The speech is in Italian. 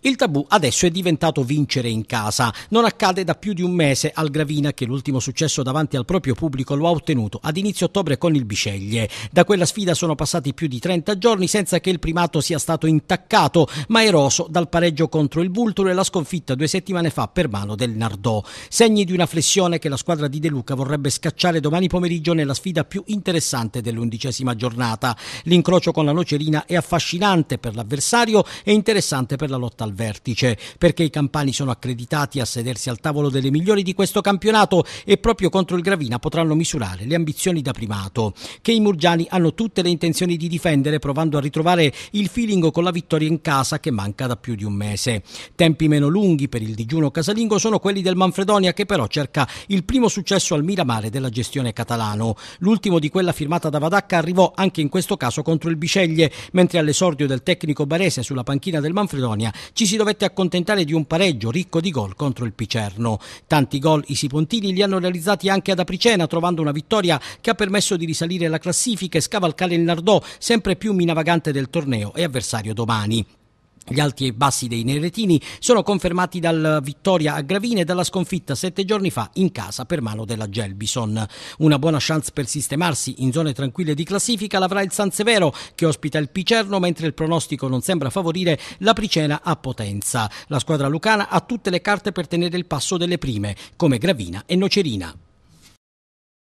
Il tabù adesso è diventato vincere in casa. Non accade da più di un mese al Gravina che l'ultimo successo davanti al proprio pubblico lo ha ottenuto ad inizio ottobre con il Biceglie. Da quella sfida sono passati più di 30 giorni senza che il primato sia stato intaccato, ma eroso dal pareggio contro il Vulturo e la sconfitta due settimane fa per mano del Nardò. Segni di una flessione che la squadra di De Luca vorrebbe scacciare domani pomeriggio nella sfida più interessante dell'undicesima giornata. L'incrocio con la Nocerina è affascinante per l'avversario e interessante per la lotta al vertice, perché i campani sono accreditati a sedersi al tavolo delle migliori di questo campionato e proprio contro il Gravina potranno misurare le ambizioni da primato, che i murgiani hanno tutte le intenzioni di difendere provando a ritrovare il feeling con la vittoria in casa che manca da più di un mese. Tempi meno lunghi per il digiuno casalingo sono quelli del Manfredonia che però cerca il primo successo al Miramare della gestione catalano. L'ultimo di quella firmata da Vadacca arrivò anche in questo caso contro il Biceglie, mentre all'esordio del tecnico barese sulla panchina del Manfredonia ci si dovette accontentare di un pareggio ricco di gol contro il Picerno. Tanti gol i Sipontini li hanno realizzati anche ad Apricena, trovando una vittoria che ha permesso di risalire la classifica e scavalcare il Nardò, sempre più minavagante del torneo e avversario domani. Gli alti e bassi dei neretini sono confermati dalla vittoria a Gravina e dalla sconfitta sette giorni fa in casa per mano della Gelbison. Una buona chance per sistemarsi in zone tranquille di classifica l'avrà il San Severo che ospita il Picerno mentre il pronostico non sembra favorire la Pricena a Potenza. La squadra lucana ha tutte le carte per tenere il passo delle prime come Gravina e Nocerina.